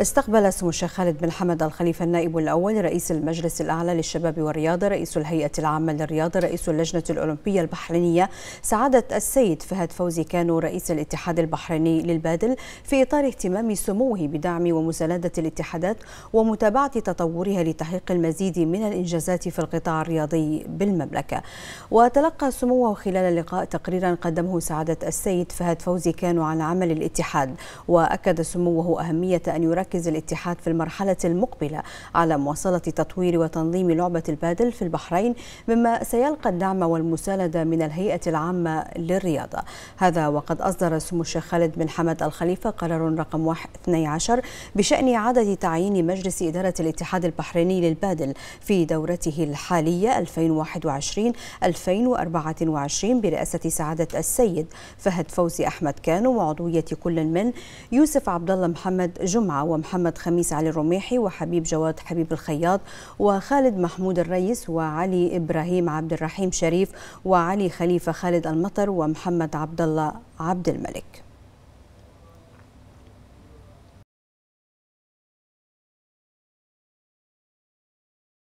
استقبل سمو الشيخ خالد بن حمد الخليفة النائب الأول رئيس المجلس الأعلى للشباب والرياضة رئيس الهيئة العامة للرياضة رئيس اللجنة الأولمبية البحرينية سعادة السيد فهد فوزي كانو رئيس الاتحاد البحريني للبادل في إطار اهتمام سموه بدعم ومساندة الاتحادات ومتابعة تطورها لتحقيق المزيد من الإنجازات في القطاع الرياضي بالمملكة وتلقى سموه خلال اللقاء تقريرا قدمه سعادة السيد فهد فوزي كانو عن عمل الاتحاد وأكد سموه أهمية أن يركز يركز الاتحاد في المرحلة المقبلة على مواصلة تطوير وتنظيم لعبة البادل في البحرين مما سيلقى الدعم والمساندة من الهيئة العامة للرياضة هذا وقد أصدر سمو الشيخ خالد بن حمد الخليفة قرار رقم 12 بشأن عدد تعيين مجلس إدارة الاتحاد البحريني للبادل في دورته الحالية 2021-2024 برئاسة سعادة السيد فهد فوزي أحمد كانو وعضوية كل من يوسف عبد الله محمد جمعة ومحمد خميس علي الرميحي وحبيب جواد حبيب الخياط وخالد محمود الريس وعلي إبراهيم عبد الرحيم شريف وعلي خليفة خالد المطر ومحمد عبد الله عبد الملك